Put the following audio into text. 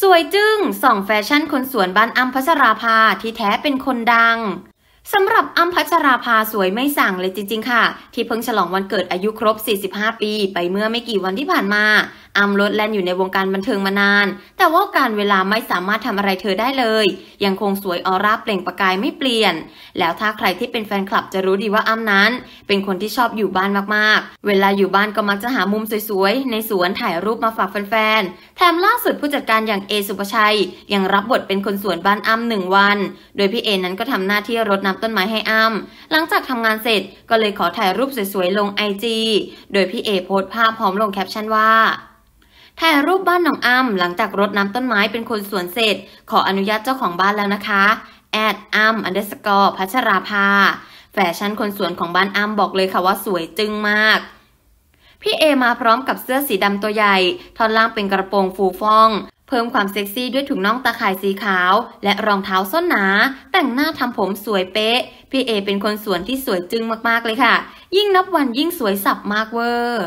สวยจึง้งส่องแฟชั่นคนสวนบ้านอัมพัชราภาที่แท้เป็นคนดัง สำหรับอัมพัชราภาสวยไม่สั่งเลยจริงๆ ค่ะ ที่เพิ่งฉลองวันเกิดอายุครบ 45 ปี ไปเมื่อไม่กี่วันที่ผ่านมา อัมลดแลนอยู่ในวงการบันเทิงมานานแต่ว่าการเวลาไม่สามารถทำอะไรเธอได้เลย ยังคงสวยออร่าเปล่งประกายไม่เปลี่ยน แล้วถ้าใครที่เป็นแฟนคลับจะรู้ดีว่าอ้ำนั้น เป็นคนที่ชอบอยู่บ้านมากๆ เวลาอยู่บ้านก็มักจะหามุมสวยๆในสวนถ่ายรูปมาฝากแฟนๆแถมล่าสุดผู้จัดการอย่างเอสุปชัยยังรับบทเป็นคนสวนบ้านอ้ำหนึ่งวัน โดยพี่เอนั้นก็ทำหน้าที่รดน้ำต้นไม้ให้อ้ำหลังจากทำงานเสร็จก็เลยขอถ่ายรูปสวยๆลงไอจีโดยพี่เอโพสต์ภาพพร้อมลงแคปชั่นว่าถ่ายรูปบ้านหนองอ้ำหลังจากรดน้ำต้นไม้เป็นคนสวนเสร็จ ขออนุญาตเจ้าของบ้านแล้วนะคะแอดอ้ำอันเดสกอร์พัชราภาแฟชั่นคนสวนของบ้านอ้ำบอกเลยค่ะว่าสวยจึ้งมาก พี่เอมาพร้อมกับเสื้อสีดำตัวใหญ่ ท่อนล่างเป็นกระโปรงฟูฟ่อง เพิ่มความเซ็กซี่ด้วยถุงน่องตาข่ายสีขาว และรองเท้าส้นหนา แต่งหน้าทำผมสวยเป๊ะพี่เอเป็นคนสวนที่สวยจึ้งมากๆเลยค่ะ ยิ่งนับวันยิ่งสวยสับมากเวอร์